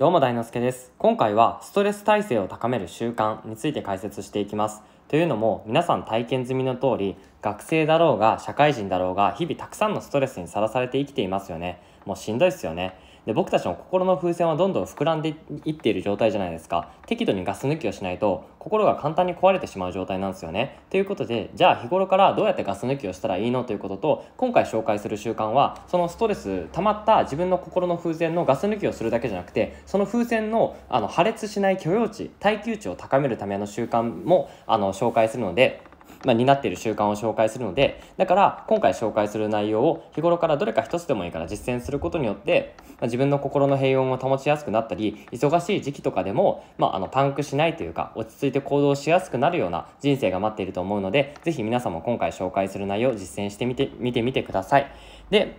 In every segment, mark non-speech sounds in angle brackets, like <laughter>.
どうも大之助です。今回はストレス耐性を高める習慣について解説していきます。というのも皆さん体験済みの通り学生だろうが社会人だろうが日々たくさんのストレスにさらされて生きていますよね。もうしんどいっすよね。で僕たちの心の風船はどんどん膨らんでいっている状態じゃないですか適度にガス抜きをしないと心が簡単に壊れてしまう状態なんですよねということでじゃあ日頃からどうやってガス抜きをしたらいいのということと今回紹介する習慣はそのストレス溜まった自分の心の風船のガス抜きをするだけじゃなくてその風船のあの破裂しない許容値耐久値を高めるための習慣もあの紹介するのでまあ、担っている習慣を紹介するので、だから今回紹介する内容を日頃からどれか一つでもいいから実践することによって、まあ、自分の心の平穏を保ちやすくなったり、忙しい時期とかでも、まあ、あのパンクしないというか、落ち着いて行動しやすくなるような人生が待っていると思うので、ぜひ皆さんも今回紹介する内容を実践してみて、見てみてください。で、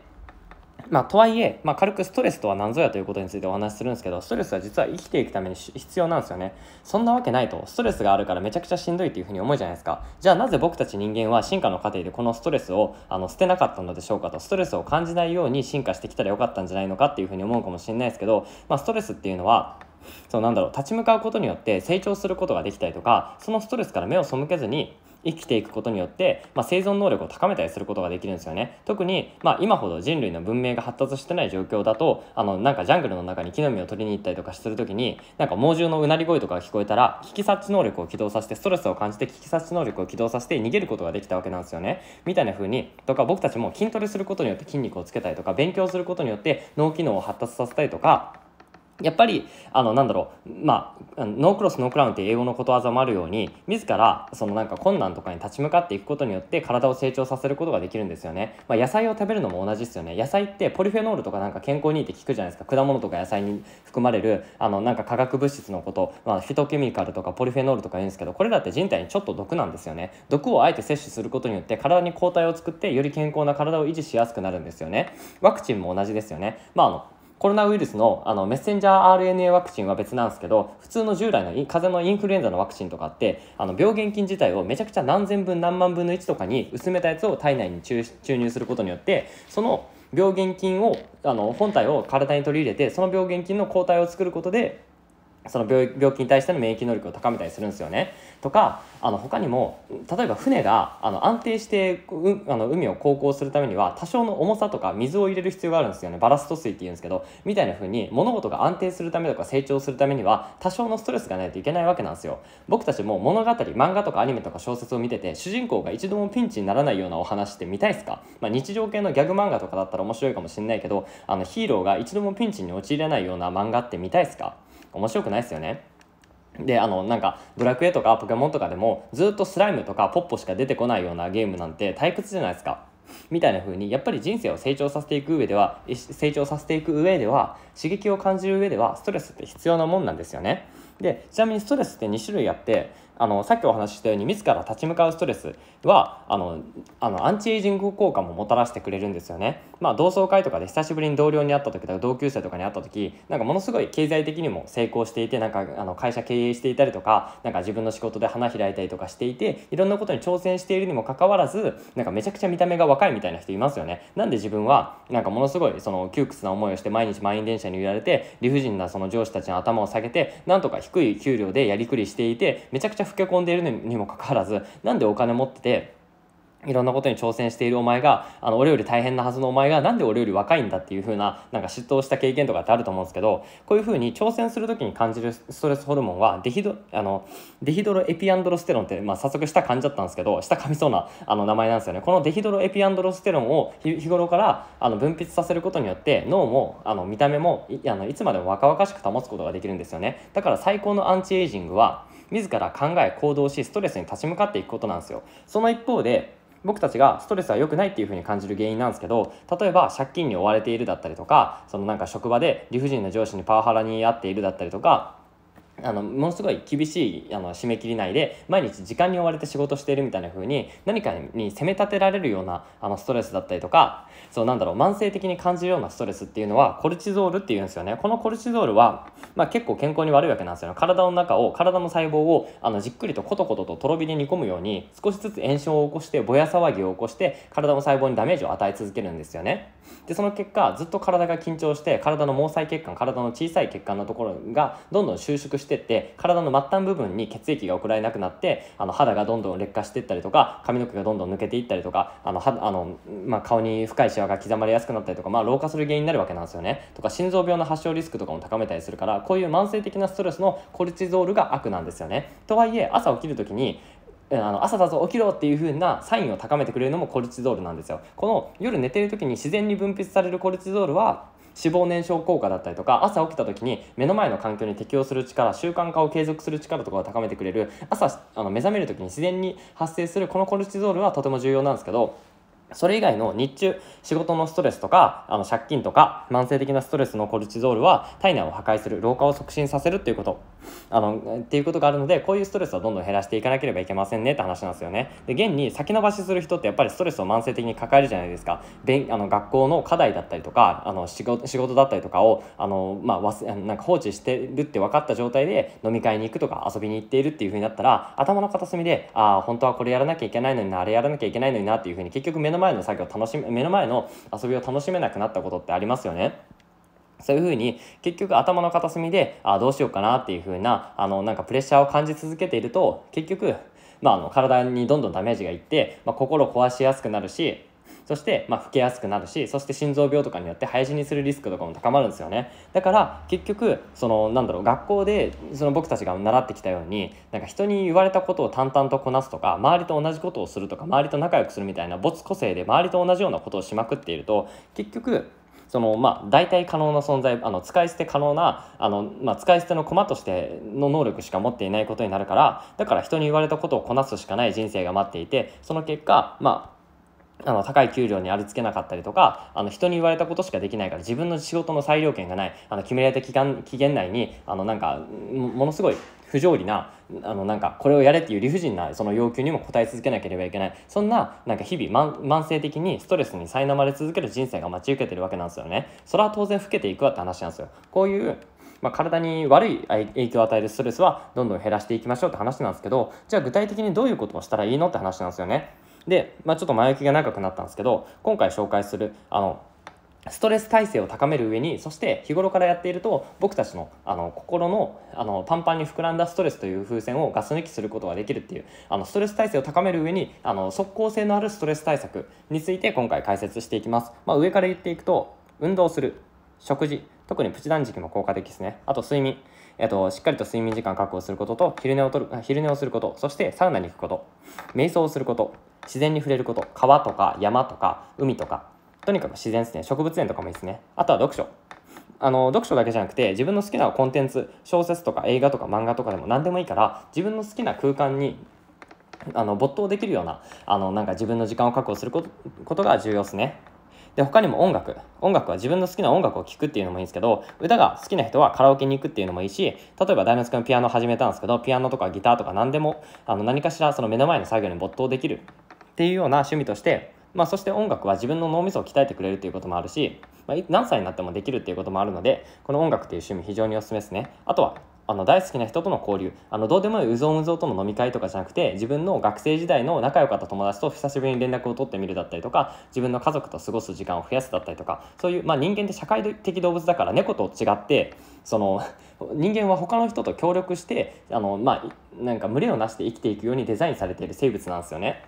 まあ、とはいえ、まあ、軽くストレスとは何ぞやということについてお話しするんですけど、ストレスは実は生きていくために必要なんですよね。そんなわけないと、ストレスがあるからめちゃくちゃしんどいっていうふうに思うじゃないですか。じゃあなぜ僕たち人間は進化の過程でこのストレスをあの捨てなかったのでしょうかと、ストレスを感じないように進化してきたらよかったんじゃないのかっていうふうに思うかもしれないですけど、まあ、ストレスっていうのは、そうなんだろう立ち向かうことによって成長することができたりとかそのストレスから目を背けずに生きていくことによって、まあ、生存能力を高めたりすることができるんですよね特に、まあ、今ほど人類の文明が発達してない状況だとあのなんかジャングルの中に木の実を取りに行ったりとかする時になんか猛獣のうなり声とかが聞こえたら危機察知能力を起動させてストレスを感じて危機察知能力を起動させて逃げることができたわけなんですよねみたいな風にとか僕たちも筋トレすることによって筋肉をつけたりとか勉強することによって脳機能を発達させたりとかやっぱりあのなんだろうまあノークロスノークラウンって英語のことわざもあるように自らそのなんか困難とかに立ち向かっていくことによって体を成長させることができるんですよね、まあ、野菜を食べるのも同じですよね野菜ってポリフェノールとかなんか健康にいいって聞くじゃないですか果物とか野菜に含まれるあのなんか化学物質のこと、まあ、フィトケミカルとかポリフェノールとか言うんですけどこれだって人体にちょっと毒なんですよね毒をあえて摂取することによって体に抗体を作ってより健康な体を維持しやすくなるんですよねワクチンも同じですよねまああのコロナウイルスのあのメッセンジャー RNA ワクチンは別なんですけど普通の従来の風邪のインフルエンザのワクチンとかってあの病原菌自体をめちゃくちゃ何千分何万分の1とかに薄めたやつを体内に注入することによってその病原菌をあの本体を体に取り入れてその病原菌の抗体を作ることでその病病気に対しての免疫能力を高めたりするんですよね。とかあの他にも例えば船があの安定してうあの海を航行するためには多少の重さとか水を入れる必要があるんですよねバラスト水っていうんですけどみたいな風に物事が安定するためとか成長するためには多少のストレスがないといけないわけなんですよ。僕たちも物語漫画とかアニメとか小説を見てて主人公が一度もピンチにならないようなお話って見たいっすか、まあ、日常系のギャグ漫画とかだったら面白いかもしんないけどあのヒーローが一度もピンチに陥れないような漫画って見たいっすか面白くないですよね。であのなんかドラクエとかポケモンとかでもずっとスライムとかポッポしか出てこないようなゲームなんて退屈じゃないですか。みたいな風にやっぱり人生を成長させていく上では成長させていく上では刺激を感じる上ではストレスって必要なもんなんですよね。でちなみにストレスって2種類あってあのさっきお話ししたように自ら立ち向かうストレスはあのあのアンチエイジング効果ももたらしてくれるんですよね。まあ、同窓会とかで久しぶりに同僚に会った時とか同級生とかに会った時なんかものすごい経済的にも成功していてなんかあの会社経営していたりとかなんか自分の仕事で花開いたりとかしていていろんなことに挑戦しているにもかかわらずなんかめちゃくちゃ見た目が若いみたいな人いますよね。なんで自分はなんかものすごいその窮屈な思いをして毎日満員電車に揺られて理不尽なその上司たちの頭を下げてなんとか低い給料でやりくりしていてめちゃくちゃ老け込んでいるにもかかわらずなんでお金持ってていろんなことに挑戦しているお前が、あの、俺より大変なはずのお前が、なんで俺より若いんだっていう風な、なんか嫉妬した経験とかってあると思うんですけど、こういう風に挑戦する時に感じるストレスホルモンは、デヒド、あの、デヒドロエピアンドロステロンって、まあ、早速下噛んじゃったんですけど、下噛みそうな、あの、名前なんですよね。このデヒドロエピアンドロステロンを日頃から、あの、分泌させることによって、脳も、あの、見た目も、いあのいつまでも若々しく保つことができるんですよね。だから最高のアンチエイジングは、自ら考え行動しストレスに立ち向かっていくことなんですよその一方で僕たちがストレスは良くないっていう風に感じる原因なんですけど例えば借金に追われているだったりとかそのなんか職場で理不尽な上司にパワハラに遭っているだったりとかあのものすごい厳しいあの締め切り内で毎日時間に追われて仕事しているみたいな風に何かに責め立てられるようなあのストレスだったりとかそうなんだろう慢性的に感じるようなストレスっていうのはコルチゾールっていうんですよねこのコルチゾールは、まあ、結構健康に悪いわけなんですよね体の中を体の細胞をあのじっくりとコトコトととろ火で煮込むように少しずつ炎症を起こしてぼや騒ぎを起こして体の細胞にダメージを与え続けるんですよねでその結果ずっと体が緊張して体の毛細血管体の小さい血管のところがどんどん収縮してって体の末端部分に血液が送られなくなってあの肌がどんどん劣化していったりとか髪の毛がどんどん抜けていったりとかあのはあの、まあ、顔に深いワが刻まれやすくなったりとか、まあ、老化する原因になるわけなんですよねとか心臓病の発症リスクとかも高めたりするからこういう慢性的なストレスのコルチゾールが悪なんですよねとはいえ朝起きる時にあの朝だぞ起きろっていう風なサインを高めてくれるのもコルチゾールなんですよこの夜寝てる時に自然に分泌されるコルチゾールは脂肪燃焼効果だったりとか朝起きた時に目の前の環境に適応する力習慣化を継続する力とかを高めてくれる朝あの目覚める時に自然に発生するこのコルチゾールはとても重要なんですけどそれ以外の日中、仕事のストレスとか、あの借金とか、慢性的なストレスのコルチゾールは体内を破壊する、老化を促進させるっていうこと、あの、っていうことがあるので、こういうストレスはどんどん減らしていかなければいけませんねって話なんですよね。で、現に先延ばしする人ってやっぱりストレスを慢性的に抱えるじゃないですか。あの学校の課題だったりとか、あの仕事仕事だったりとかを、あの、まあ、忘なんか放置してるって分かった状態で飲み会に行くとか遊びに行っているっていうふうになったら、頭の片隅で、ああ、本当はこれやらなきゃいけないのにな、あれやらなきゃいけないのになっていうふうに結局目の前の作業楽しめ目の前の遊びを楽しめなくなったことってありますよね。そういうふうに結局頭の片隅であどうしようかなっていうふうなあのなんかプレッシャーを感じ続けていると結局、まあ、あの体にどんどんダメージがいって、まあ、心壊しやすくなるしそして、まあ、老けやすくなるしそして心臓病とかによって廃人にするリスクとかも高まるんですよねだから結局そのなんだろう学校でその僕たちが習ってきたようになんか人に言われたことを淡々とこなすとか周りと同じことをするとか周りと仲良くするみたいな没個性で周りと同じようなことをしまくっていると結局そのまあ代替可能な存在あの使い捨て可能なあの、まあ、使い捨ての駒としての能力しか持っていないことになるからだから人に言われたことをこなすしかない人生が待っていてその結果、まあの高い給料にありつけなかったりとかあの人に言われたことしかできないから自分の仕事の裁量権がないあの決められた期間期限内にあのなんかものすごい不条理なあのなんかこれをやれっていう理不尽なその要求にも応え続けなければいけないそんななんか日々慢性的にストレスに苛まれ続ける人生が待ち受けてるわけなんですよねそれは当然老けていくわって話なんですよこういうまあ、体に悪い影響を与えるストレスはどんどん減らしていきましょうって話なんですけどじゃあ具体的にどういうことをしたらいいのって話なんですよねで、まあ、ちょっと前置きが長くなったんですけど今回紹介するあのストレス耐性を高める上にそして日頃からやっていると僕たちのあの心のあのパンパンに膨らんだストレスという風船をガス抜きすることができるっていうあのストレス耐性を高める上にあの即効性のあるストレス対策について今回解説していきます。まあ、上から言っていくと運動する食事特にプチ断食も効果的ですねあと睡眠、えっと、しっかりと睡眠時間確保することと昼寝をとる昼寝をすることそしてサウナに行くこと瞑想をすること自然に触れること川とか山とか海とかとにかく自然ですね植物園とかもいいですねあとは読書あの読書だけじゃなくて自分の好きなコンテンツ小説とか映画とか漫画とかでも何でもいいから自分の好きな空間にあの没頭できるようなあのなんか自分の時間を確保することが重要ですね。で、他にも音楽。音楽は自分の好きな音楽を聴くっていうのもいいんですけど、歌が好きな人はカラオケに行くっていうのもいいし、例えば大之助君ピアノ始めたんですけど、ピアノとかギターとか何でも、あの何かしらその目の前の作業に没頭できるっていうような趣味として、まあ、そして音楽は自分の脳みそを鍛えてくれるということもあるし、まあ、何歳になってもできるっていうこともあるのでこの音楽っていう趣味非常におすすめですねあとはあの大好きな人との交流あのどうでもいいうぞうぞうとの飲み会とかじゃなくて自分の学生時代の仲良かった友達と久しぶりに連絡を取ってみるだったりとか自分の家族と過ごす時間を増やすだったりとかそういう、まあ、人間って社会的動物だから猫と違ってその人間は他の人と協力してあの、まあ、なんか群れをなして生きていくようにデザインされている生物なんですよね。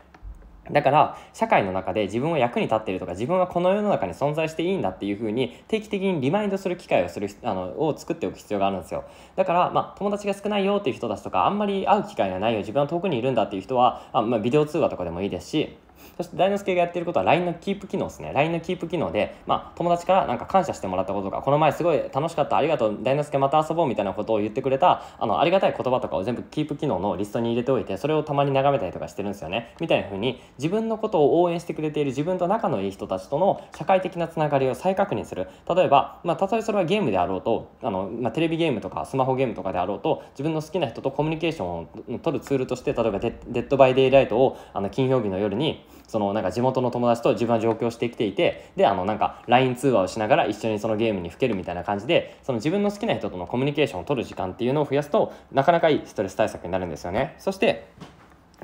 だから社会の中で自分は役に立ってるとか自分はこの世の中に存在していいんだっていうふうに定期的にリマインドする機会をするあのを作っておく必要があるんですよだから、まあ、友達が少ないよっていう人たちとかあんまり会う機会がないよ自分は遠くにいるんだっていう人はあ、まあ、ビデオ通話とかでもいいですしそして大之助がやってることは LINE のキープ機能ですね LINE のキープ機能で、まあ、友達からなんか感謝してもらったこととかこの前すごい楽しかったありがとう大之助また遊ぼうみたいなことを言ってくれたあのありがたい言葉とかを全部キープ機能のリストに入れておいてそれをたまに眺めたりとかしてるんですよねみたいな風に自分のことを応援してくれている自分と仲のいい人たちとの社会的なつながりを再確認する例えば、まあ、たとえそれはゲームであろうとあの、まあ、テレビゲームとかスマホゲームとかであろうと自分の好きな人とコミュニケーションを取るツールとして例えばデ「デッド・バイ・デイ・ライト」をあの金曜日の夜にそのなんか地元の友達と自分は上京してきていてであのなんか LINE 通話をしながら一緒にそのゲームにふけるみたいな感じでその自分の好きな人とのコミュニケーションを取る時間っていうのを増やすとなかなかいいストレス対策になるんですよねそして、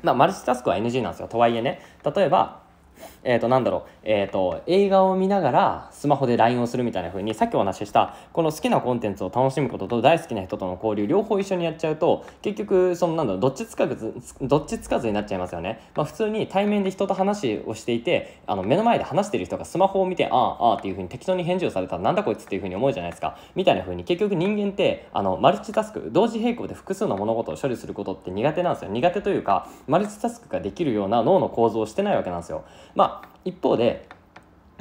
まあ、マルチタスクは NG なんですよとはいえね例えばえっ、ー、と、なんだろう、えっ、ー、と、映画を見ながらスマホで LINE をするみたいな風に、さっきお話しした、この好きなコンテンツを楽しむことと大好きな人との交流、両方一緒にやっちゃうと、結局、そのなんだろう、どっちつかず、どっちつかずになっちゃいますよね。まあ、普通に対面で人と話をしていて、あの、目の前で話してる人がスマホを見て、ああ、ああっていう風に適当に返事をされたら、なんだこいつっていう風に思うじゃないですか。みたいな風に、結局人間って、あの、マルチタスク、同時並行で複数の物事を処理することって苦手なんですよ。苦手というか、マルチタスクができるような脳の構造をしてないわけなんですよ。まあ一方で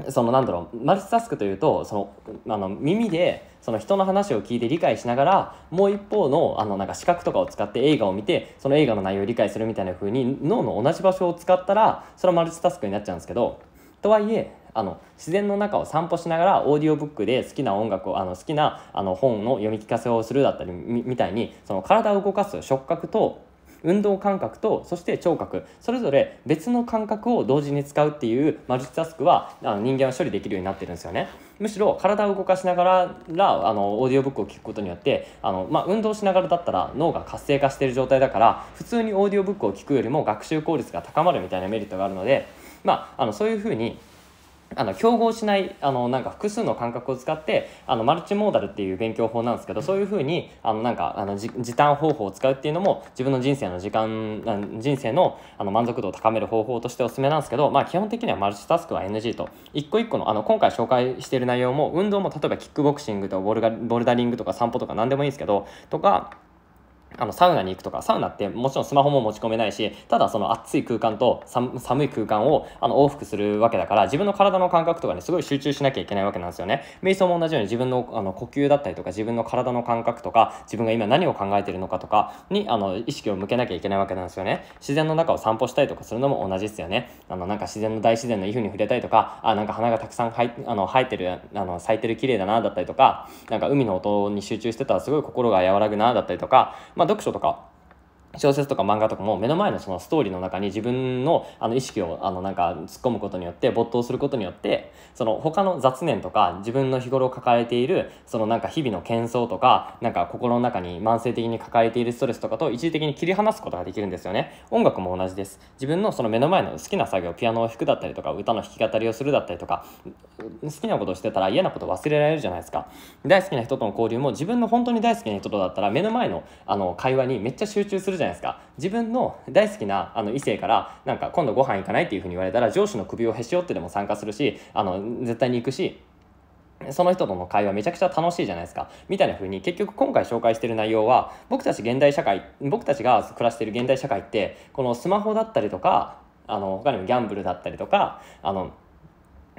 そのなんだろうマルチタスクというとそのあの耳でその人の話を聞いて理解しながらもう一方のあのなんか視覚とかを使って映画を見てその映画の内容を理解するみたいな風に脳の同じ場所を使ったらそれはマルチタスクになっちゃうんですけどとはいえあの自然の中を散歩しながらオーディオブックで好きな音楽をあの好きなあの本の読み聞かせをするだったりみたいにその体を動かす触覚と運動感覚とそして聴覚それぞれ別の感覚を同時に使うっていうマルチタスクはあの人間は処理できるようになってるんですよね。むしろ体を動かしながらあのオーディオブックを聞くことによってあの、まあ、運動しながらだったら脳が活性化してる状態だから普通にオーディオブックを聞くよりも学習効率が高まるみたいなメリットがあるので、まあ、あのそういうふうにあの競合しないあのなんか複数の感覚を使ってあのマルチモーダルっていう勉強法なんですけどそういうふうにあのなんかあの時短方法を使うっていうのも自分の人生の時間人生のあの満足度を高める方法としておすすめなんですけど、まあ、基本的にはマルチタスクは NG と一個一個のあの今回紹介してる内容も運動も例えばキックボクシングとボルガボルダリングとか散歩とか何でもいいんですけどとかあのサウナに行くとかサウナってもちろんスマホも持ち込めないしただその暑い空間と寒い空間をあの往復するわけだから自分の体の感覚とかに、ね、すごい集中しなきゃいけないわけなんですよね瞑想も同じように自分のあの呼吸だったりとか自分の体の感覚とか自分が今何を考えてるのかとかにあの意識を向けなきゃいけないわけなんですよね自然の中を散歩したりとかするのも同じですよねあのなんか自然の大自然の衣服に触れたりとかあなんか花がたくさん生あの生えてるあの咲いてる綺麗だなだったりとかなんか海の音に集中してたらすごい心が和らぐなだったりとかまあ、読書とか小説とか漫画とかも目の前のそのストーリーの中に自分のあの意識をあのなんか突っ込むことによって没頭することによってその他の雑念とか自分の日頃抱えているそのなんか日々の喧騒とかなんか心の中に慢性的に抱えているストレスとかと一時的に切り離すことができるんですよね音楽も同じです自分のその目の前の好きな作業ピアノを弾くだったりとか歌の弾き語りをするだったりとか好きなことをしてたら嫌なこと忘れられるじゃないですか大好きな人との交流も自分の本当に大好きな人とだったら目の前のあの会話にめっちゃ集中するじゃないですか自分の大好きなあの異性からなんか今度ご飯行かないっていうふうに言われたら上司の首をへし折ってでも参加するしあの絶対に行くしその人との会話めちゃくちゃ楽しいじゃないですか。みたいな風に結局今回紹介してる内容は僕たち現代社会、僕たちが暮らしてる現代社会ってこのスマホだったりとか、あの他にもギャンブルだったりとか、あの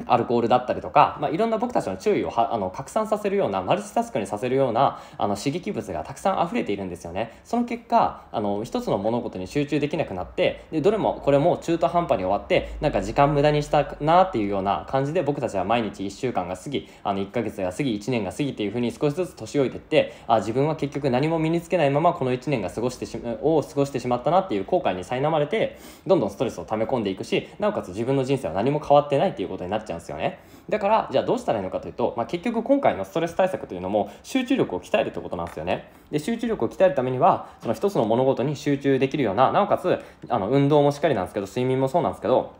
アルコールだったりとか、まあ、いろんな僕たちの注意をはあの拡散させるようなマルチタスクにさせるようなあの刺激物がたくさん溢れているんですよねその結果あの一つの物事に集中できなくなってでどれもこれも中途半端に終わってなんか時間無駄にしたなっていうような感じで僕たちは毎日1週間が過ぎあの1ヶ月が過ぎ1年が過ぎっていうふうに少しずつ年老いてってあ自分は結局何も身につけないままこの1年が過ごしてしを過ごしてしまったなっていう後悔に苛まれてどんどんストレスを溜め込んでいくしなおかつ自分の人生は何も変わってないっていうことになっちゃうちゃうんですよね。だから、じゃあどうしたらいいのかというと、まあ、結局今回のストレス対策というのも集中力を鍛えるということなんですよね。で、集中力を鍛えるためには、その一つの物事に集中できるような、なおかつ、あの、運動もしっかりなんですけど、睡眠もそうなんですけど、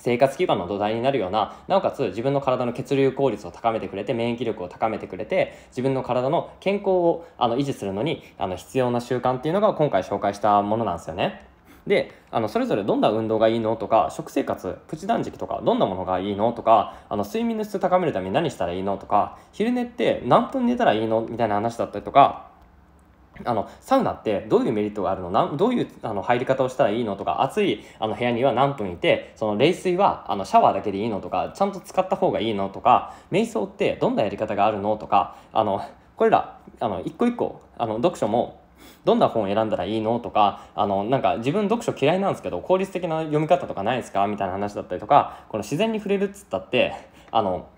生活基盤の土台になるような、なおかつ自分の体の血流効率を高めてくれて、免疫力を高めてくれて、自分の体の健康をあの維持するのにあの必要な習慣っていうのが今回紹介したものなんですよね。であのそれぞれどんな運動がいいのとか食生活プチ断食とかどんなものがいいのとかあの睡眠の質高めるために何したらいいのとか昼寝って何分寝たらいいのみたいな話だったりとかあのサウナってどういうメリットがあるのなんどういうあの入り方をしたらいいのとか暑いあの部屋には何分いてその冷水はあのシャワーだけでいいのとかちゃんと使った方がいいのとか瞑想ってどんなやり方があるのとかあのこれらあの一個一個あの読書もどんな本を選んだらいいのとか、あの、なんか自分読書嫌いなんですけど、効率的な読み方とかないですかみたいな話だったりとか、この自然に触れるっつったって、あの、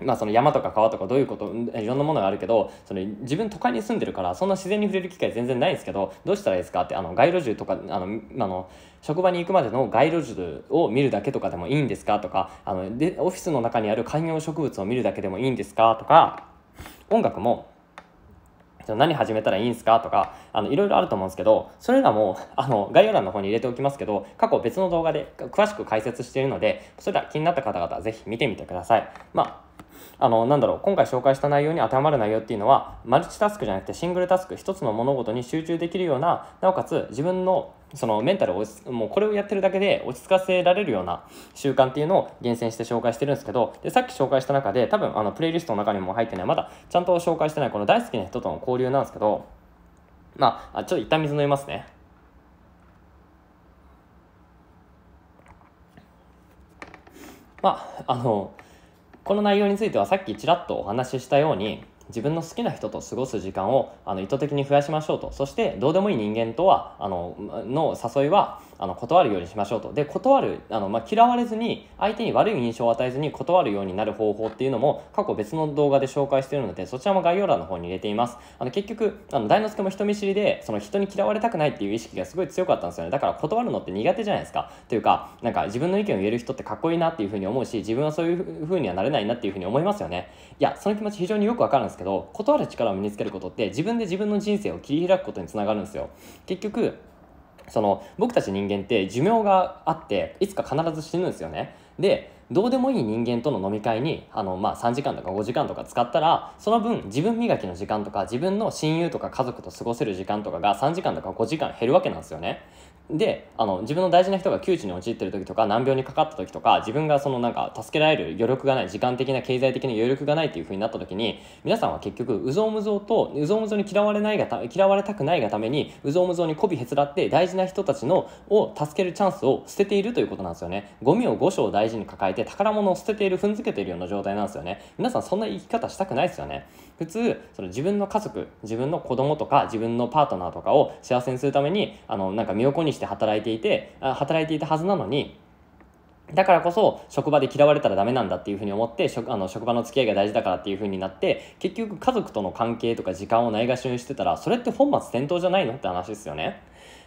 まあ、その山とか川とかどういうこといろんなものがあるけどその自分都会に住んでるからそんな自然に触れる機会全然ないんですけどどうしたらいいですかってあの街路樹とかあのあの職場に行くまでの街路樹を見るだけとかでもいいんですかとかあのでオフィスの中にある観葉植物を見るだけでもいいんですかとか音楽も何始めたらいいんすかとか、あの、いろいろあると思うんですけど、それらも、<laughs> あの、概要欄の方に入れておきますけど、過去別の動画で詳しく解説しているので、それら気になった方々、はぜひ見てみてください。まあ、あの、なんだろう、今回紹介した内容に当てはまる内容っていうのは、マルチタスクじゃなくてシングルタスク、一つの物事に集中できるような、なおかつ自分のそのメンタルをもうこれをやってるだけで落ち着かせられるような習慣っていうのを厳選して紹介してるんですけどでさっき紹介した中で多分あのプレイリストの中にも入ってないまだちゃんと紹介してないこの大好きな人との交流なんですけどまあちょっと一旦水飲みますねまああのこの内容についてはさっきちらっとお話ししたように自分の好きな人と過ごす時間をあの意図的に増やしましょうとそしてどうでもいい人間とはあのの誘いはあの断るようにしましょうとで断るあの、まあ、嫌われずに相手に悪い印象を与えずに断るようになる方法っていうのも過去別の動画で紹介しているのでそちらも概要欄の方に入れていますあの結局あの大之助も人見知りでその人に嫌われたくないっていう意識がすごい強かったんですよねだから断るのって苦手じゃないですかというかなんか自分の意見を言える人ってかっこいいなっていうふうに思うし自分はそういうふうにはなれないなっていうふうに思いますよねいやその気持ち非常によくわかるんですけど断る力を身につけることって自分で自分の人生を切り開くことにつながるんですよ結局その僕たち人間って寿命があっていつか必ず死ぬんですよね。でどうでもいい人間との飲み会にあの、まあ、3時間とか5時間とか使ったらその分自分磨きの時間とか自分の親友とか家族と過ごせる時間とかが3時間とか5時間減るわけなんですよね。であの自分の大事な人が窮地に陥ってる時とか難病にかかった時とか自分がそのなんか助けられる余力がない時間的な経済的な余力がないっていう風になった時に皆さんは結局うぞうむぞうとうぞうむぞうに嫌われないがた嫌われたくないがためにうぞうむぞうに媚びへつらって大事な人たちのを助けるチャンスを捨てているということなんですよね。ゴミを5章大事に抱えて宝物を捨てている踏んづけているような状態なんですよね皆さんそんな生き方したくないですよね普通その自分の家族自分の子供とか自分のパートナーとかを幸せにするためにあのなんか身を粉にして働いていて働いていたはずなのにだからこそ職場で嫌われたらダメなんだっていうふうに思って職あの職場の付き合いが大事だからっていうふうになって結局家族との関係とか時間をないがしろにしてたらそれって本末転倒じゃないのって話ですよね。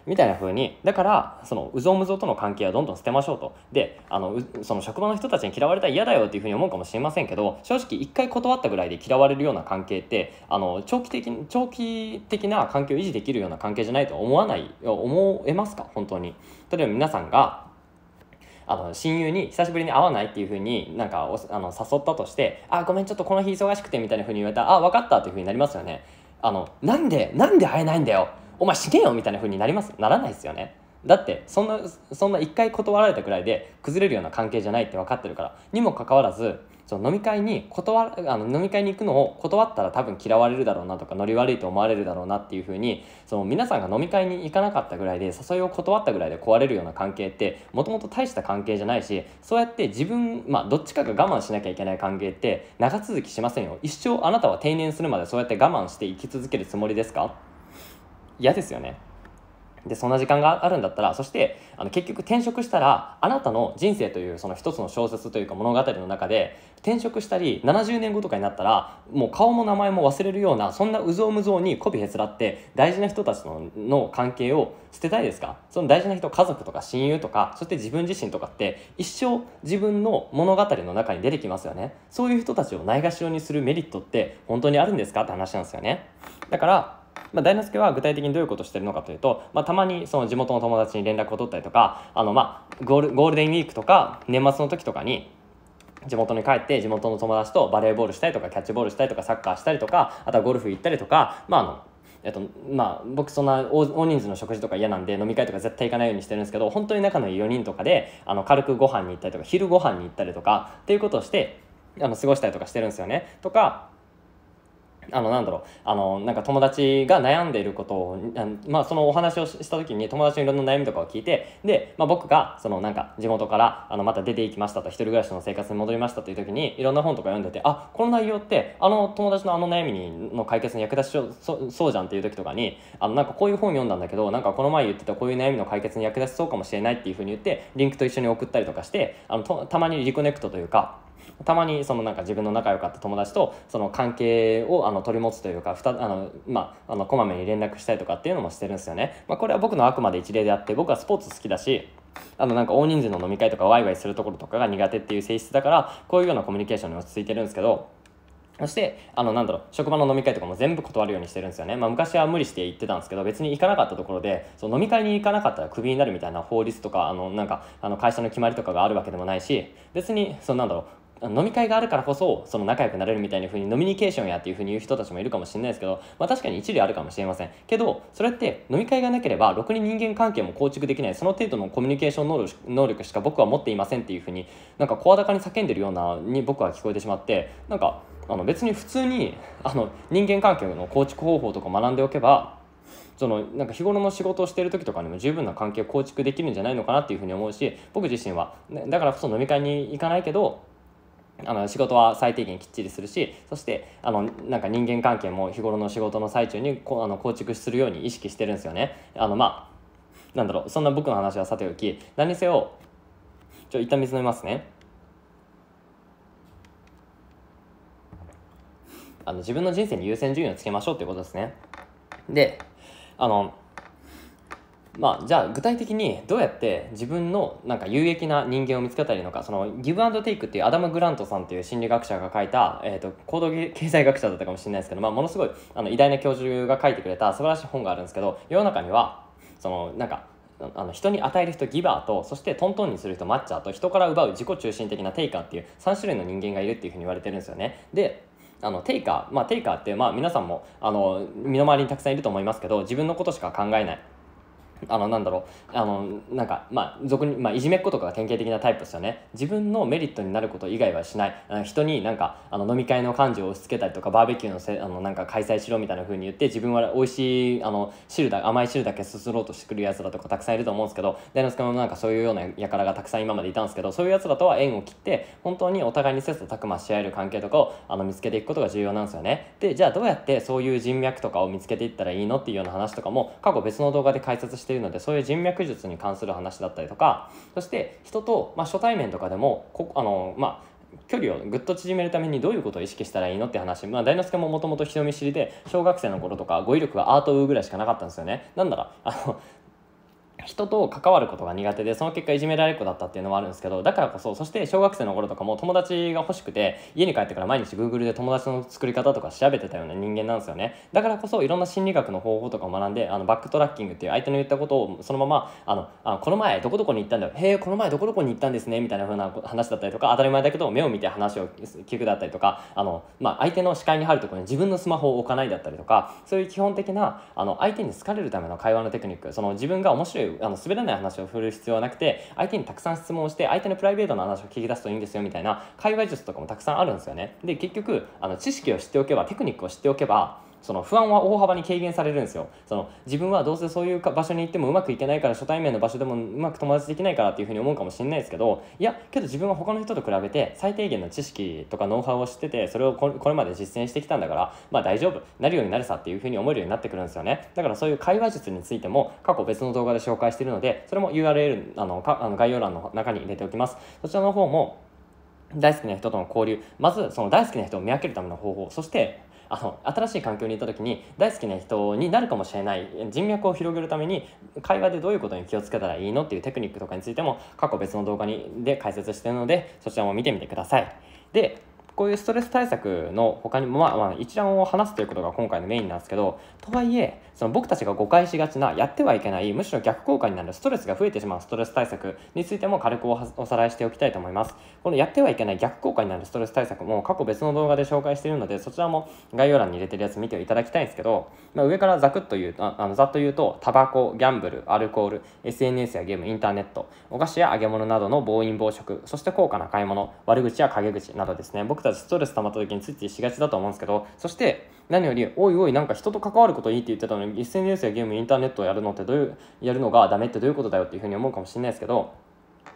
みたいな風にだからそのうぞうむぞうとの関係はどんどん捨てましょうとであのその職場の人たちに嫌われたら嫌だよっていう風に思うかもしれませんけど正直一回断ったぐらいで嫌われるような関係ってあの長期的長期的な関係を維持できるような関係じゃないと思わない思えますか本当に例えば皆さんがあの親友に久しぶりに会わないっていうふうになんかあの誘ったとして「あごめんちょっとこの日忙しくて」みたいなふうに言われたら「あ分かった」っていうふうになりますよね。あのなんでなんで会えないんだよお前死ねよみたいな風になりますならないですよねだってそんなそんな1回断られたくらいで崩れるような関係じゃないって分かってるからにもかかわらずその飲み会に断あの飲み会に行くのを断ったら多分嫌われるだろうなとかノリ悪いと思われるだろうなっていう風にそに皆さんが飲み会に行かなかったぐらいで誘いを断ったぐらいで壊れるような関係ってもともと大した関係じゃないしそうやって自分まあどっちかが我慢しなきゃいけない関係って長続きしませんよ一生あなたは定年するまでそうやって我慢して生き続けるつもりですか嫌ですよね。でそんな時間があるんだったらそしてあの結局転職したらあなたの人生というその一つの小説というか物語の中で転職したり70年後とかになったらもう顔も名前も忘れるようなそんなうぞうむぞうにこびへつらって大事な人たちのの関係を捨てたいですかその大事な人家族とか親友とかそして自分自身とかって一生自分の物語の中に出てきますよねそういう人たちをないがしろにするメリットって本当にあるんですかって話なんですよねだからまあ、大之助は具体的にどういうことをしてるのかというと、まあ、たまにその地元の友達に連絡を取ったりとかあの、まあ、ゴールゴールデンウィークとか年末の時とかに地元に帰って地元の友達とバレーボールしたりとかキャッチボールしたりとかサッカーしたりとかあとはゴルフ行ったりとかまああのえっとまあ、僕そんな大人数の食事とか嫌なんで飲み会とか絶対行かないようにしてるんですけど本当に仲のいい4人とかであの軽くご飯に行ったりとか昼ご飯に行ったりとかっていうことをしてあの過ごしたりとかしてるんですよね。とかあのなんだろうあのなんか友達が悩んでいることをあまあ、そのお話をした時に友達のいろんな悩みとかを聞いてで、まあ、僕がそのなんか地元からあのまた出ていきましたと一人暮らしの生活に戻りましたという時にいろんな本とか読んでてあこの内容ってあの友達のあの悩みにの解決に役立ちそうそうじゃんっていう時とかにあのなんかこういう本読んだんだけどなんかこの前言ってたこういう悩みの解決に役立ちそうかもしれないっていうふうに言ってリンクと一緒に送ったりとかしてあのたまにリコネクトというか。たまにそのなんか自分の仲良かった友達とその関係をあの取り持つというかふたあの、まあ、あのこまめに連絡したりとかっていうのもしてるんですよね。まあ、これは僕のあくまで一例であって僕はスポーツ好きだしあのなんか大人数の飲み会とかワイワイするところとかが苦手っていう性質だからこういうようなコミュニケーションに落ち着いてるんですけどそして、あの、なんだろう、職場の飲み会とかも全部断るようにしてるんですよね。まあ、昔は無理して行ってたんですけど、別に行かなかったところで、その飲み会に行かなかったらクビになるみたいな法律とか、あの、なんか、あの、会社の決まりとかがあるわけでもないし、別に、そのなんだろう、飲み会があるからこそその仲良くなれるみたいな風にノミニケーションやっていう風に言う人たちもいるかもしれないですけど、まあ、確かに一理あるかもしれませんけどそれって飲み会がなければろくに人間関係も構築できないその程度のコミュニケーション能力能力しか僕は持っていませんっていう風になんか声高に叫んでるようなに僕は聞こえてしまってなんかあの別に普通にあの人間関係の構築方法とか学んでおけばそのなんか日頃の仕事をしてる時とかにも十分な関係を構築できるんじゃないのかなっていうふうに思うし僕自身は、ね、だからこそ飲み会に行かないけどあの仕事は最低限きっちりするしそしてあのなんか人間関係も日頃の仕事の最中にこあの構築するように意識してるんですよね。あのまあ、なんだろうそんな僕の話はさておき何せよちょ一旦水飲みますね。あの自分の人生に優先順位をつけましょうってことですね。であのまあ、じゃあ具体的にどうやって自分のなんか有益な人間を見つけたらいいのかそのギブアンドテイクっていうアダム・グラントさんっていう心理学者が書いた、えーと、行動経済学者だったかもしれないですけど、まあ、ものすごいあの偉大な教授が書いてくれた素晴らしい本があるんですけど世の中にはそのなんかあの人に与える人ギバーとそしてトントンにする人マッチャーと人から奪う自己中心的なテイカーっていう3種類の人間がいるっていうふうに言われてるんですよね。であのテイカー、まあ、テイカーって、まあ、皆さんもあの身の回りにたくさんいると思いますけど自分のことしか考えないあのなんだろうあのなんかまあ俗に、まあ、いじめっ子とかが典型的なタイプですよね自分のメリットになること以外はしない人になんかあの飲み会の感じを押し付けたりとかバーベキューのせあのなんか開催しろみたいな風に言って自分は美味しいあの汁だ甘い汁だけすすろうとしてくるやつらとかたくさんいると思うんですけど大之助もなんかそういうような輩がたくさん今までいたんですけどそういうやつらとは縁を切って本当にお互いに切磋琢磨し合える関係とかをあの見つけていくことが重要なんですよねでじゃあどうやってそういう人脈とかを見つけていったらいいのっていうような話とかも過去別の動画で解説してているのでそういう人脈術に関する話だったりとかそして人と、まあ、初対面とかでもこあの、まあ、距離をぐっと縮めるためにどういうことを意識したらいいのって話、まあ、大之助ももともと人見知りで小学生の頃とか語彙力がアートうぐらいしかなかったんですよねなんだかあの人と関わることが苦手でその結果いじめられっ子だったっていうのもあるんですけどだからこそそして小学生の頃とかも友達が欲しくて家に帰ってから毎日 Google で友達の作り方とか調べてたような人間なんですよねだからこそいろんな心理学の方法とかを学んであのバックトラッキングっていう相手の言ったことをそのままあのあこの前どこどこに行ったんだよへえこの前どこどこに行ったんですねみたいな風な話だったりとか当たり前だけど目を見て話を聞くだったりとかあの、まあ、相手の視界に入るところに自分のスマホを置かないだったりとかそういう基本的なあの相手に好かれるための会話のテクニックその自分が面白いあの滑らない話を振る必要はなくて相手にたくさん質問をして相手のプライベートの話を聞き出すといいんですよみたいな会話術とかもたくさんあるんですよねで結局あの知識を知っておけばテクニックを知っておけばその不安は大幅に軽減されるんですよその自分はどうせそういう場所に行ってもうまくいけないから初対面の場所でもうまく友達できないからっていうふうに思うかもしれないですけどいやけど自分は他の人と比べて最低限の知識とかノウハウを知っててそれをこれまで実践してきたんだからまあ大丈夫なるようになるさっていうふうに思えるようになってくるんですよねだからそういう会話術についても過去別の動画で紹介しているのでそれも URL あのかあの概要欄の中に入れておきますそちらの方も大好きな人との交流まずその大好きな人を見分けるための方法そしてあの新しい環境にいた時に大好きな人になるかもしれない人脈を広げるために会話でどういうことに気をつけたらいいのっていうテクニックとかについても過去別の動画にで解説してるのでそちらも見てみてください。でこういうストレス対策の他にも、まあ、まあ一覧を話すということが今回のメインなんですけどとはいえその僕たちが誤解しがちなやってはいけないむしろ逆効果になるストレスが増えてしまうストレス対策についても軽くおさらいしておきたいと思いますこのやってはいけない逆効果になるストレス対策も過去別の動画で紹介しているのでそちらも概要欄に入れてるやつ見ていただきたいんですけど、まあ、上からざくっと言うああのざっと言うとタバコギャンブルアルコール SNS やゲームインターネットお菓子や揚げ物などの暴飲暴食そして高価な買い物悪口や陰口などですね僕たちストレス溜まった時についついしがちだと思うんですけどそして何より「おいおいなんか人と関わることいい」って言ってたのに SNS やゲームインターネットをやるのってどういうやるのがダメってどういうことだよっていうふうに思うかもしれないですけど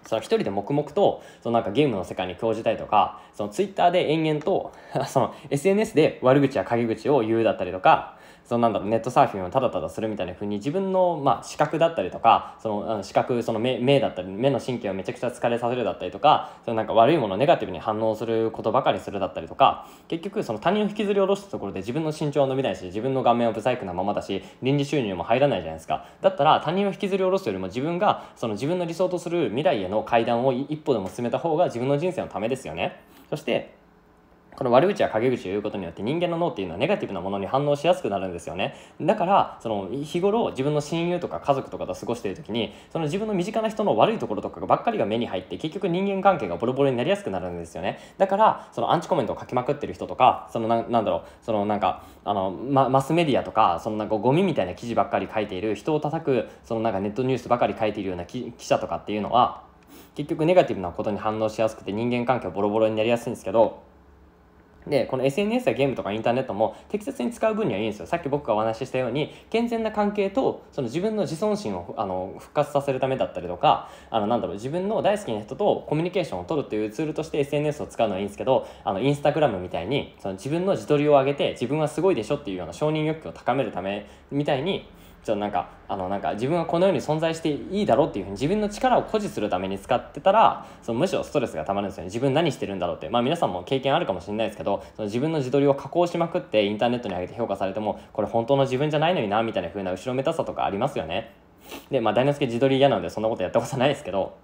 その一人で黙々とそのなんかゲームの世界に興じたりとかそのツイッターで延々と <laughs> その SNS で悪口や陰口を言うだったりとかそのなんだろうネットサーフィンをただただするみたいな風に自分の、まあ、視覚だったりとかその視覚その目目だったり目の神経をめちゃくちゃ疲れさせるだったりとかそのなんか悪いものネガティブに反応することばかりするだったりとか結局その他人を引きずり下ろしたところで自分の身長は伸びないし自分の顔面は不細工なままだし臨時収入も入らないじゃないですかだったら他人を引きずり下ろすよりも自分がその自分の理想とする未来への階段を一歩でも進めた方が自分の人生のためですよね。そしてこの悪口や陰口を言うことによって人間の脳っていうのはネガティブなものに反応しやすくなるんですよねだからその日頃自分の親友とか家族とかと過ごしている時にその自分の身近な人の悪いところとかばっかりが目に入って結局人間関係がボロボロになりやすくなるんですよねだからそのアンチコメントを書きまくってる人とかそのななんだろうそのなんかあの、ま、マスメディアとかそのなんかゴミみたいな記事ばっかり書いている人を叩くそのなんかネットニュースばかり書いているような記者とかっていうのは結局ネガティブなことに反応しやすくて人間関係ボロボロになりやすいんですけどで、この SNS やゲームとかインターネットも適切に使う分にはいいんですよ。さっき僕がお話ししたように、健全な関係と、その自分の自尊心をあの復活させるためだったりとか、あの、なんだろう、自分の大好きな人とコミュニケーションを取るっていうツールとして SNS を使うのはいいんですけど、あの、インスタグラムみたいに、その自分の自撮りを上げて、自分はすごいでしょっていうような承認欲求を高めるためみたいに、ちょっとなんかあのなんか自分はこのように存在していいだろうっていうふうに自分の力を誇示するために使ってたらそのむしろストレスがたまるんですよね自分何してるんだろうってまあ皆さんも経験あるかもしれないですけどその自分の自撮りを加工しまくってインターネットに上げて評価されてもこれ本当の自分じゃないのになみたいな風な後ろめたさとかありますよねでまあ大之助自撮り嫌なのでそんなことやったことないですけど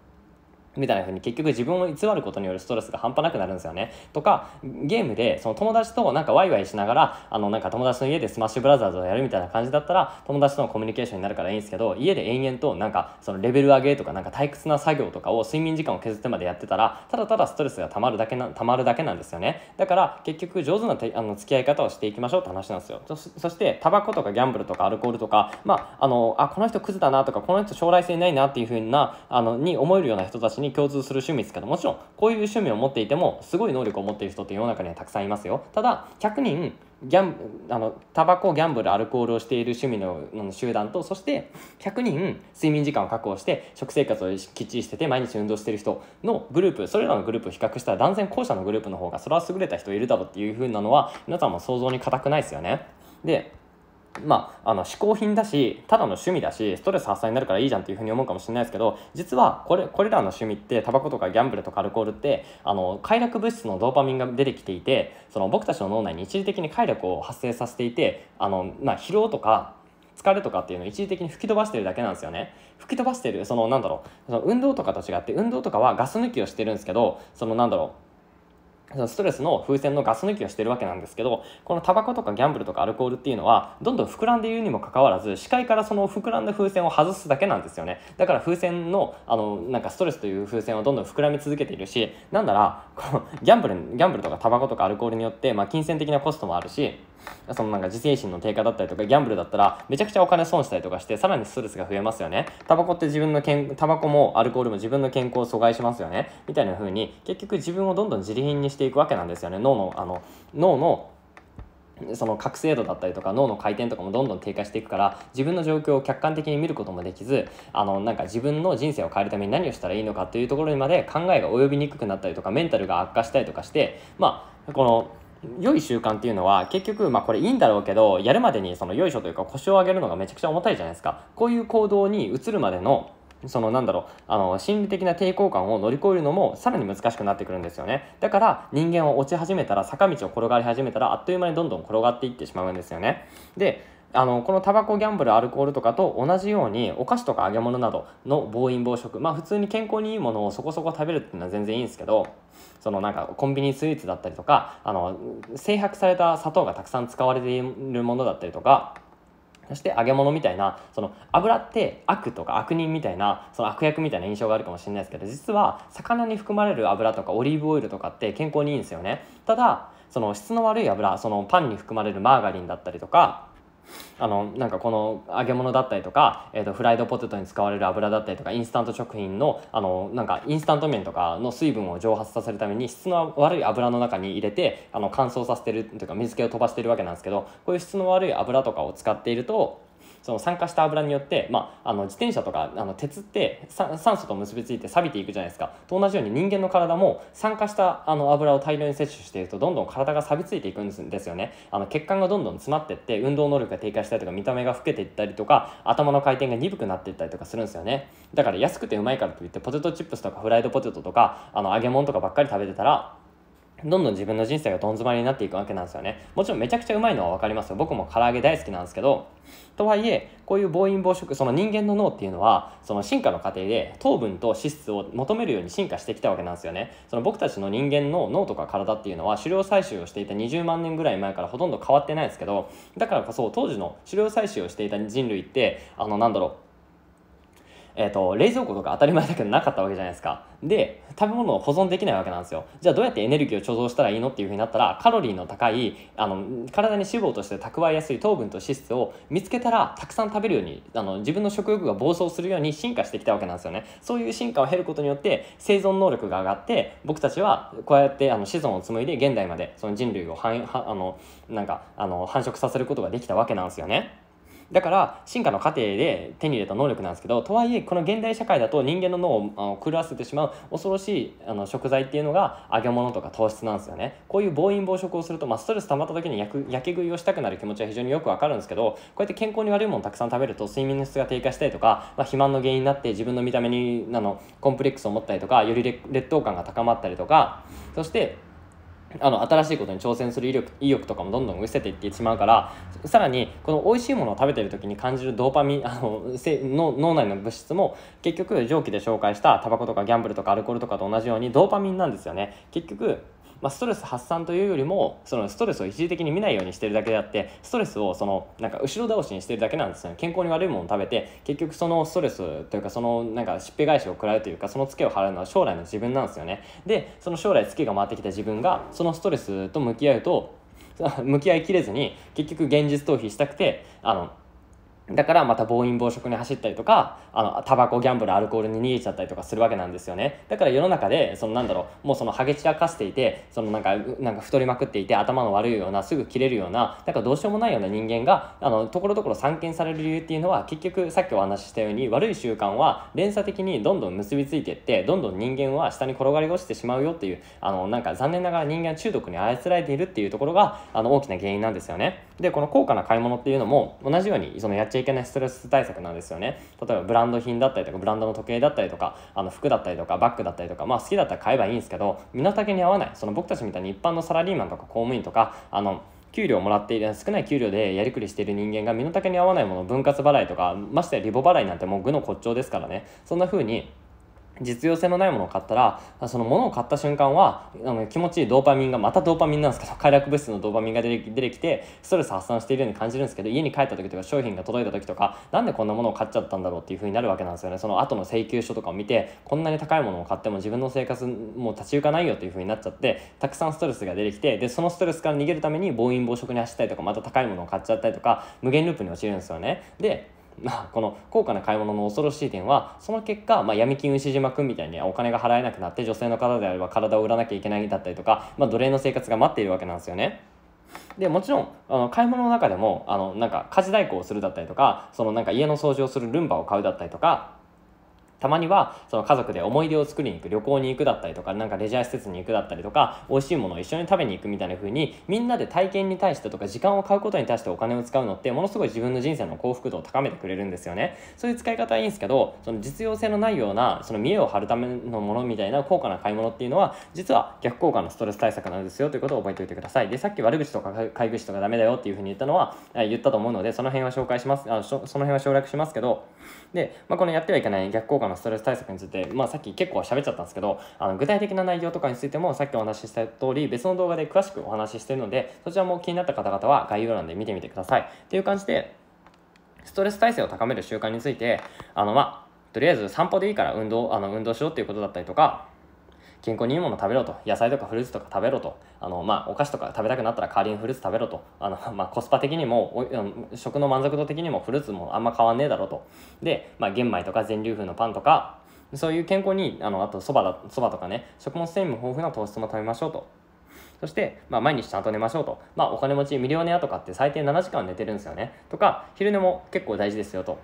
みたいな風に結局自分を偽ることによるストレスが半端なくなるんですよね。とか、ゲームでその友達となんかワイワイしながら、あのなんか友達の家でスマッシュブラザーズをやるみたいな感じだったら、友達とのコミュニケーションになるからいいんですけど、家で延々となんかそのレベル上げとかなんか退屈な作業とかを睡眠時間を削ってまでやってたら、ただただストレスが溜まるだけな、溜まるだけなんですよね。だから結局上手なてあの付き合い方をしていきましょうって話なんですよ。そして、タバコとかギャンブルとかアルコールとか、まあ、あの、あ、この人クズだなとか、この人将来性ないなっていう風な、あの、に思えるような人たちに共通する趣味ですけど、もちろんこういう趣味を持っていても、すごい能力を持っている人って世の中にはたくさんいますよ。ただ、100人、ギャンあのタバコギャンブルアルコールをしている趣味の集団とそして100人睡眠時間を確保して食生活をきっちりしてて毎日運動してる人のグループそれらのグループを比較したら断然後者のグループの方がそれは優れた人いるだろうっていう風なのは皆さんも想像に難くないですよね。でまあ、あの嗜好品だしただの趣味だしストレス発散になるからいいじゃんっていうふうに思うかもしれないですけど実はこれこれらの趣味ってタバコとかギャンブルとかアルコールってあの快楽物質のドーパミンが出てきていてその僕たちの脳内に一時的に快楽を発生させていてあの、まあ、疲労とか疲れとかっていうのを一時的に吹き飛ばしてるだけなんですよね吹き飛ばしてるそのなんだろうその運動とかと違って運動とかはガス抜きをしてるんですけどそのなんだろうストレスの風船のガス抜きをしてるわけなんですけどこのタバコとかギャンブルとかアルコールっていうのはどんどん膨らんでいるにもかかわらず視界からその膨らんだ風船を外すだけなんですよねだから風船のあのなんかストレスという風船をどんどん膨らみ続けているしなんならこのギャンブルギャンブルとかタバコとかアルコールによって、まあ、金銭的なコストもあるしそのなんか自制心の低下だったりとかギャンブルだったらめちゃくちゃお金損したりとかしてさらにストレスが増えますよねタバコって自分のけんタバコもアルコールも自分の健康を阻害しますよねみたいな風に結局自分をどんどん自利品にしていくわけなんですよね脳のあの脳のその覚醒度だったりとか脳の回転とかもどんどん低下していくから自分の状況を客観的に見ることもできずあのなんか自分の人生を変えるために何をしたらいいのかというところにまで考えが及びにくくなったりとかメンタルが悪化したりとかしてまあこの良い習慣っていうのは結局まあこれいいんだろうけどやるまでにそのよいしょというか腰を上げるのがめちゃくちゃ重たいじゃないですかこういう行動に移るまでのそのなんだろうあの心理的な抵抗感を乗り越えるのもさらに難しくなってくるんですよねだから人間は落ち始めたら坂道を転がり始めたらあっという間にどんどん転がっていってしまうんですよねであのこのタバコギャンブルアルコールとかと同じようにお菓子とか揚げ物などの暴飲暴食まあ普通に健康にいいものをそこそこ食べるっていうのは全然いいんですけどそのなんかコンビニスイーツだったりとかあの制白された砂糖がたくさん使われているものだったりとかそして揚げ物みたいなその油って悪とか悪人みたいなその悪役みたいな印象があるかもしれないですけど実は魚に含まれる油とかオリーブオイルとかって健康にいいんですよねただその質の悪い油そのパンに含まれるマーガリンだったりとかあのなんかこの揚げ物だったりとか、えー、とフライドポテトに使われる油だったりとかインスタント食品のあのなんかインスタント麺とかの水分を蒸発させるために質の悪い油の中に入れてあの乾燥させてるというか水気を飛ばしてるわけなんですけどこういう質の悪い油とかを使っているとその酸化した油によって、まあ、あの自転車とかあの鉄って酸素と結びついて錆びていくじゃないですかと同じように人間の体も酸化したあの油を大量に摂取しているとどんどん体が錆びついていくんですよねあの血管がどんどん詰まっていって運動能力が低下したりとか見た目が老けていったりとか頭の回転が鈍くなっていったりとかするんですよねだから安くてうまいからといってポテトチップスとかフライドポテトとかあの揚げ物とかばっかり食べてたらどんどん自分の人生がどん詰まりになっていくわけなんですよね。もちろんめちゃくちゃうまいのは分かりますよ。僕も唐揚げ大好きなんですけど、とはいえ、こういう暴飲暴食、その人間の脳っていうのは、その進化の過程で糖分と脂質を求めるように進化してきたわけなんですよね。その僕たちの人間の脳とか体っていうのは、狩猟採集をしていた20万年ぐらい前からほとんど変わってないですけど、だからこそ当時の狩猟採集をしていた人類って、あの、なんだろう、えーと、冷蔵庫とか当たり前だけどなかったわけじゃないですかで食べ物を保存できないわけなんですよじゃあどうやってエネルギーを貯蔵したらいいのっていうふうになったらカロリーの高いあの体に脂肪として蓄えやすい糖分と脂質を見つけたらたくさん食べるようにあの自分の食欲が暴走するように進化してきたわけなんですよねそういう進化を経ることによって生存能力が上がって僕たちはこうやってあの子孫を紡いで現代までその人類をはんあのなんかあの繁殖させることができたわけなんですよね。だから進化の過程で手に入れた能力なんですけどとはいえこの現代社会だと人間の脳を狂わせてしまう恐ろしいあの食材っていうのが揚げ物とか糖質なんですよねこういう暴飲暴食をすると、まあ、ストレス溜まった時にやけ食いをしたくなる気持ちは非常によくわかるんですけどこうやって健康に悪いものたくさん食べると睡眠の質が低下したりとか、まあ、肥満の原因になって自分の見た目にあのコンプレックスを持ったりとかより劣等感が高まったりとかそしてあの新しいことに挑戦する意欲意欲とかもどんどん失せていってしまうからさらにこの美味しいものを食べてる時に感じるドーパミン <laughs> あのの脳内の物質も結局上記で紹介したタバコとかギャンブルとかアルコールとかと同じようにドーパミンなんですよね結局まあ、ストレス発散というよりもそのストレスを一時的に見ないようにしてるだけであってストレスをそのなんか後ろ倒しにしてるだけなんですよね健康に悪いものを食べて結局そのストレスというかそのなんかしっぺ返しを食らうというかそのツケを払うのは将来の自分なんですよねでその将来ツケが回ってきた自分がそのストレスと向き合うと <laughs> 向き合いきれずに結局現実逃避したくてあのだからまた暴飲暴食に走ったりとかあのタバコギャンブルアルコールに逃げちゃったりとかするわけなんですよねだから世の中でそのなんだろうもうそのハゲ散らかしていてそのなんかなんか太りまくっていて頭の悪いようなすぐ切れるようなだからどうしようもないような人間があのところどころ散見される理由っていうのは結局さっきお話ししたように悪い習慣は連鎖的にどんどん結びついていってどんどん人間は下に転がり落ちてしまうよっていうあのなんか残念ながら人間は中毒に操られているっていうところがあの大きな原因なんですよね。でこの高価な買い物っていうのも同じようにそのやっちゃいけないストレス対策なんですよね例えばブランド品だったりとかブランドの時計だったりとかあの服だったりとかバッグだったりとかまあ好きだったら買えばいいんですけど身の丈に合わないその僕たちみたいに一般のサラリーマンとか公務員とかあの給料をもらっている少ない給料でやりくりしている人間が身の丈に合わないもの分割払いとかましてやリボ払いなんてもう具の骨頂ですからねそんな風に実用性のないものを買ったらそのものを買った瞬間はあの気持ちいいドーパミンがまたドーパミンなんですけど <laughs> 快楽物質のドーパミンが出てきてストレス発散しているように感じるんですけど家に帰った時とか商品が届いた時とか何でこんなものを買っちゃったんだろうっていう風になるわけなんですよねその後の請求書とかを見てこんなに高いものを買っても自分の生活もう立ち行かないよっていう風になっちゃってたくさんストレスが出てきてでそのストレスから逃げるために暴飲暴食に走ったりとかまた高いものを買っちゃったりとか無限ループに陥るんですよねでまあ、この高価な買い物の恐ろしい点はその結果、まあ、闇金牛島君みたいにお金が払えなくなって女性の方であれば体を売らなきゃいけないだったりとか、まあ、奴隷の生活が待っているわけなんですよね。でもちろんあの買い物の中でもあのなんか家事代行をするだったりとかそのなんか家の掃除をするルンバを買うだったりとかたまにはその家族で思い出を作りに行く旅行に行くだったりとかなんかレジャー施設に行くだったりとか美味しいものを一緒に食べに行くみたいな風にみんなで体験に対してとか時間を買うことに対してお金を使うのってものすごい自分の人生の幸福度を高めてくれるんですよねそういう使い方はいいんですけどその実用性のないようなその見栄を張るためのものみたいな高価な買い物っていうのは実は逆効果のストレス対策なんですよということを覚えておいてくださいでさっき悪口とか買い口とかダメだよっていう風に言ったのは言ったと思うのでその辺は紹介しますあその辺は省略しますけどで、まあ、このやってはいけない逆効果のストレス対策について、まあ、さっき結構喋っちゃったんですけどあの具体的な内容とかについてもさっきお話しした通り別の動画で詳しくお話ししてるのでそちらも気になった方々は概要欄で見てみてくださいっていう感じでストレス耐性を高める習慣についてあのまあとりあえず散歩でいいから運動あの運動しようっていうことだったりとか健康にいいもの食べろと野菜とかフルーツとか食べろとあの、まあ、お菓子とか食べたくなったら代わりにフルーツ食べろとあの、<laughs> まあ、コスパ的にも食の満足度的にもフルーツもあんま変わんねえだろうとで、まあ、玄米とか全粒粉のパンとかそういう健康にあのあとそばだそばとかね食物繊維も豊富な糖質も食べましょうと。そして、まあ、毎日ちゃんと寝ましょうと。まあ、お金持ち、ミリオネアとかって最低7時間寝てるんですよね。とか、昼寝も結構大事ですよと。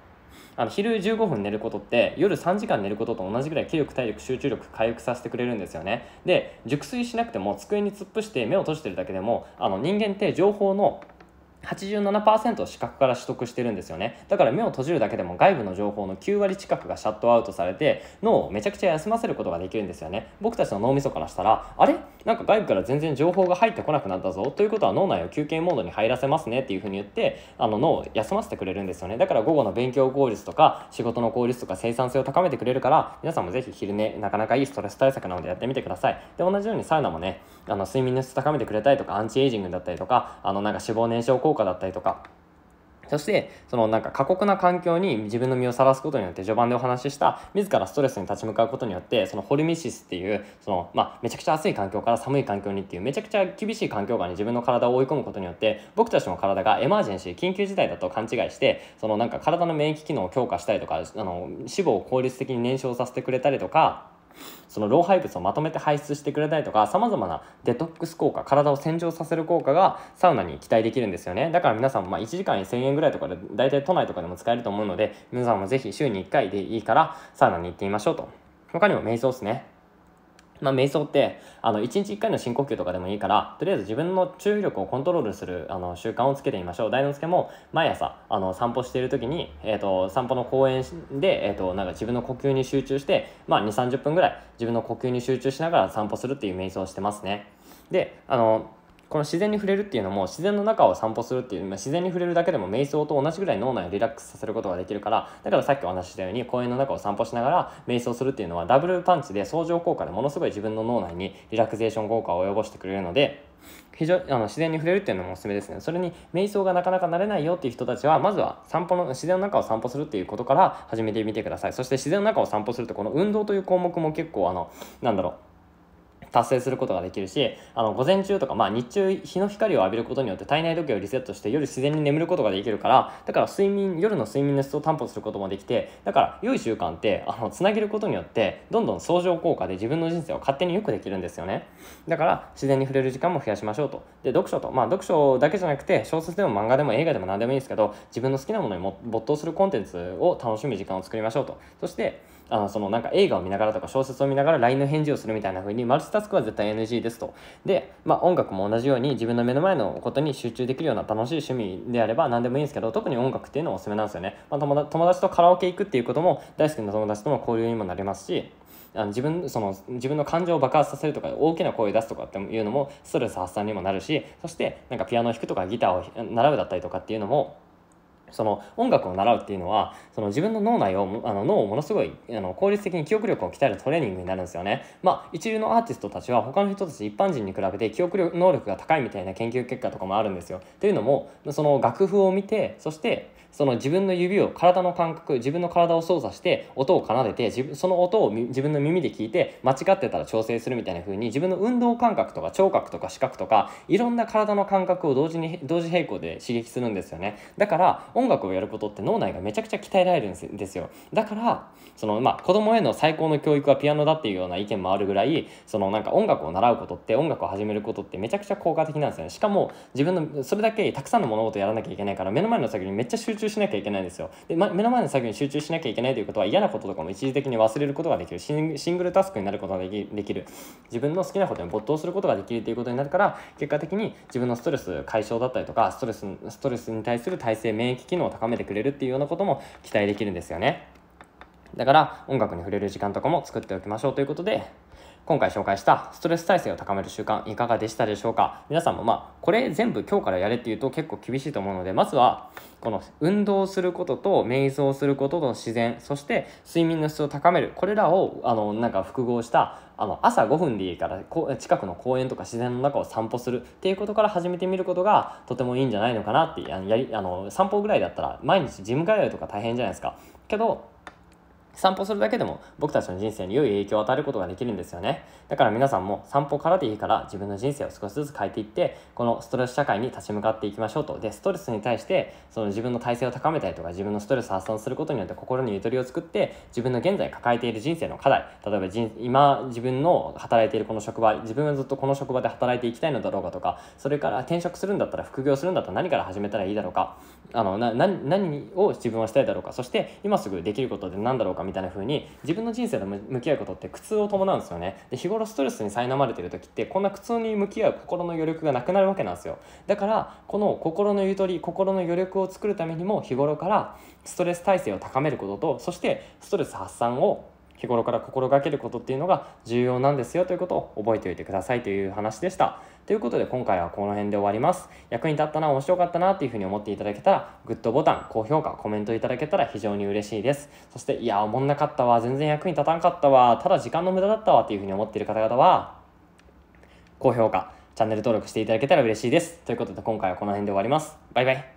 あの昼15分寝ることって夜3時間寝ることと同じぐらい気力体力集中力回復させてくれるんですよねで熟睡しなくても机に突っ伏して目を閉じてるだけでもあの人間って情報の87%視覚から取得してるんですよねだから目を閉じるだけでも外部の情報の9割近くがシャットアウトされて脳をめちゃくちゃ休ませることができるんですよね僕たちの脳みそからしたらあれなんか外部から全然情報が入ってこなくなったぞということは脳内を休憩モードに入らせますねっていうふうに言ってあの脳を休ませてくれるんですよねだから午後の勉強効率とか仕事の効率とか生産性を高めてくれるから皆さんもぜひ昼寝なかなかいいストレス対策なのでやってみてくださいで同じようにサウナもねあの睡眠の質高めてくれたりとかアンチエイジングだったりとかあのなんか脂肪燃焼効果果だったりとかそしてそのなんか過酷な環境に自分の身をさらすことによって序盤でお話しした自らストレスに立ち向かうことによってそのホルミシスっていうその、まあ、めちゃくちゃ暑い環境から寒い環境にっていうめちゃくちゃ厳しい環境下に自分の体を追い込むことによって僕たちの体がエマージェンシー緊急事態だと勘違いしてそのなんか体の免疫機能を強化したりとかあの脂肪を効率的に燃焼させてくれたりとか。その老廃物をまとめて排出してくれたりとかさまざまなデトックス効果体を洗浄させる効果がサウナに期待できるんですよねだから皆さんもま1時間に1000円ぐらいとかで大体都内とかでも使えると思うので皆さんもぜひ週に1回でいいからサウナに行ってみましょうと他にも瞑想ですねまあ、瞑想ってあの1日1回の深呼吸とかでもいいからとりあえず自分の注意力をコントロールするあの習慣をつけてみましょう大之助も毎朝あの散歩している時に、えーと、散歩の公園で、えーと、となんか自分の呼吸に集中して、まあ、2 3 0分ぐらい自分の呼吸に集中しながら散歩するっていう瞑想をしてますねであのこの自然に触れるっていうのも自然の中を散歩するっていう、まあ、自然に触れるだけでも瞑想と同じぐらい脳内をリラックスさせることができるからだからさっきお話ししたように公園の中を散歩しながら瞑想するっていうのはダブルパンチで相乗効果でものすごい自分の脳内にリラクゼーション効果を及ぼしてくれるので非常あの自然に触れるっていうのもおすすめですねそれに瞑想がなかなか慣れないよっていう人たちはまずは散歩の自然の中を散歩するっていうことから始めてみてくださいそして自然の中を散歩するとこの運動という項目も結構あのなんだろう達成することができるしあの午前中とか、まあ、日中日の光を浴びることによって体内時計をリセットして夜自然に眠ることができるからだから睡眠夜の睡眠の質を担保することもできてだから良い習慣ってあのつなげることによってどんどん相乗効果で自分の人生を勝手によくできるんですよねだから自然に触れる時間も増やしましょうとで読書とまあ読書だけじゃなくて小説でも漫画でも映画でも何でもいいですけど自分の好きなものに没頭するコンテンツを楽しむ時間を作りましょうとそしてあのそのなんか映画を見ながらとか小説を見ながら LINE の返事をするみたいな風にマルチタスクは絶対 NG ですと。で、まあ、音楽も同じように自分の目の前のことに集中できるような楽しい趣味であれば何でもいいんですけど特に音楽っていうのはおすすめなんですよね。まあ、友達とカラオケ行くっていうことも大好きな友達との交流にもなりますしあの自分その自分の感情を爆発させるとか大きな声を出すとかっていうのもストレス発散にもなるしそしてなんかピアノを弾くとかギターを並ぶだったりとかっていうのもその音楽を習うっていうのはその自分の脳内をあの脳をものすごいあの効率的に記憶力を鍛えるトレーニングになるんですよね。まあ一流のアーティストたちは他の人たち一般人に比べて記憶力能力が高いみたいな研究結果とかもあるんですよ。というのもその楽譜を見てそしてその自分の指を体の感覚自分の体を操作して音を奏でて自分その音を自分の耳で聞いて間違ってたら調整するみたいな風に自分の運動感覚とか聴覚とか視覚とかいろんな体の感覚を同時に同時並行で刺激するんですよねだから音楽をやることって脳内がめちゃくちゃ鍛えられるんですよだからそのまあ子供への最高の教育はピアノだっていうような意見もあるぐらいそのなんか音楽を習うことって音楽を始めることってめちゃくちゃ効果的なんですよねしかも自分のそれだけたくさんの物事をやらなきゃいけないから目の前の先にめっちゃ集中中しなきゃいけないんですよで、ま、目の前の作業に集中しなきゃいけないということは嫌なこととかも一時的に忘れることができるシングルタスクになることができできる自分の好きなことに没頭することができるということになるから結果的に自分のストレス解消だったりとかストレスストレスに対する耐性免疫機能を高めてくれるっていうようなことも期待できるんですよねだから音楽に触れる時間とかも作っておきましょうということで今回紹介したストレス耐性を高める習慣いかがでしたでしょうか皆さんもまあこれ全部今日からやれっていうと結構厳しいと思うのでまずはこの運動することと瞑想することと自然そして睡眠の質を高めるこれらをあのなんか複合したあの朝5分でいいから近くの公園とか自然の中を散歩するっていうことから始めてみることがとてもいいんじゃないのかなってやりあの散歩ぐらいだったら毎日ジム通いとか大変じゃないですかけど散歩するだけでも僕たちの人生に良い影響を与えることができるんですよね。だから皆さんも散歩からでいいから自分の人生を少しずつ変えていって、このストレス社会に立ち向かっていきましょうと。で、ストレスに対して、その自分の体制を高めたりとか、自分のストレス発散することによって心にゆとりを作って、自分の現在抱えている人生の課題、例えば今自分の働いているこの職場、自分はずっとこの職場で働いていきたいのだろうかとか、それから転職するんだったら副業するんだったら何から始めたらいいだろうか、あのな何を自分はしたいだろうかそして今すぐできることって何だろうかみたいな風に自分の人生と向き合うことって苦痛を伴うんですよねで日頃ストレスに苛まれてる時ってこんな苦痛に向き合う心の余力がなくなるわけなんですよだからこの心のゆとり心の余力を作るためにも日頃からストレス耐性を高めることとそしてストレス発散を日頃から心がけることっていうのが重要なんですよということを覚えておいてくださいという話でした。ということで今回はこの辺で終わります。役に立ったな、面白かったなっていうふうに思っていただけたら、グッドボタン、高評価、コメントいただけたら非常に嬉しいです。そして、いや、おもんなかったわ、全然役に立たんかったわ、ただ時間の無駄だったわっていうふうに思っている方々は、高評価、チャンネル登録していただけたら嬉しいです。ということで今回はこの辺で終わります。バイバイ。